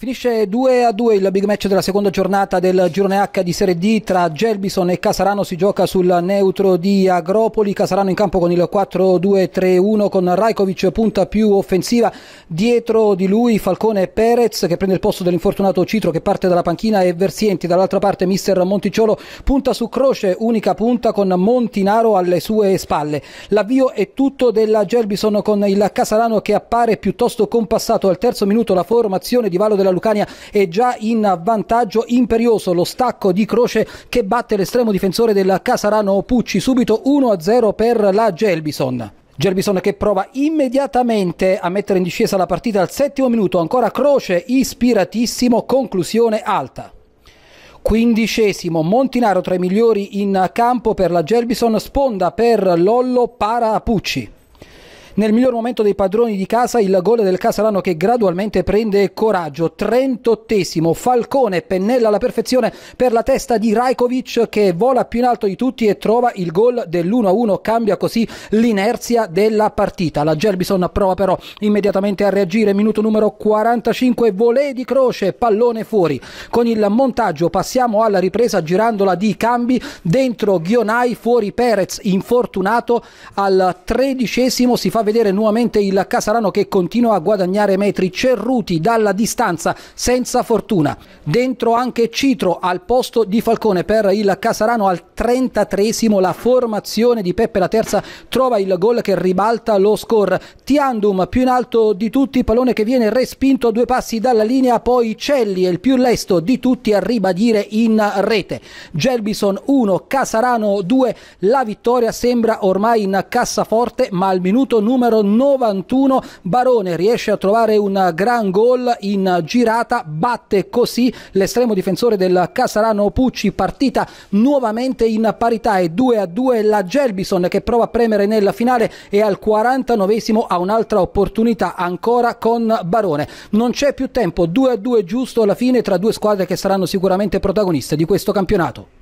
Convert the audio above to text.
Finisce 2 a 2 il big match della seconda giornata del girone H di Serie D tra Gelbison e Casarano. Si gioca sul neutro di Agropoli. Casarano in campo con il 4-2-3-1 con Rajkovic punta più offensiva. Dietro di lui Falcone Perez che prende il posto dell'infortunato Citro che parte dalla panchina e Versienti. Dall'altra parte mister Monticciolo punta su Croce, unica punta con Montinaro alle sue spalle. L'avvio è tutto della Gelbison con il Casarano che appare piuttosto compassato al terzo minuto la formazione di Valo della la Lucania è già in vantaggio imperioso lo stacco di Croce che batte l'estremo difensore del Casarano Pucci subito 1-0 per la Gelbison. Gerbison che prova immediatamente a mettere in discesa la partita al settimo minuto, ancora Croce ispiratissimo, conclusione alta. Quindicesimo, Montinaro tra i migliori in campo per la Gerbison, sponda per Lollo para Pucci. Nel miglior momento dei padroni di casa il gol del Casalano che gradualmente prende coraggio. 38esimo Falcone pennella alla perfezione per la testa di Rajkovic che vola più in alto di tutti e trova il gol dell'1-1. Cambia così l'inerzia della partita. La Gerbison prova però immediatamente a reagire. Minuto numero 45 volée di croce, pallone fuori. Con il montaggio passiamo alla ripresa girandola di cambi dentro Ghionai, fuori Perez infortunato al tredicesimo si fa vedere nuovamente il Casarano che continua a guadagnare metri cerruti dalla distanza senza fortuna. Dentro anche Citro al posto di Falcone per il Casarano al 33esimo la formazione di Peppe la terza trova il gol che ribalta lo score. Tiandum più in alto di tutti, pallone che viene respinto a due passi dalla linea, poi Celli è il più lesto di tutti a ribadire in rete. Gelbison 1, Casarano 2, la vittoria sembra ormai in cassaforte ma al minuto numero numero 91 Barone riesce a trovare un gran gol in girata, batte così l'estremo difensore del Casarano Pucci, partita nuovamente in parità e 2 a 2 la Gelbison che prova a premere nella finale e al 49esimo ha un'altra opportunità ancora con Barone. Non c'è più tempo, 2 a 2 giusto alla fine tra due squadre che saranno sicuramente protagoniste di questo campionato.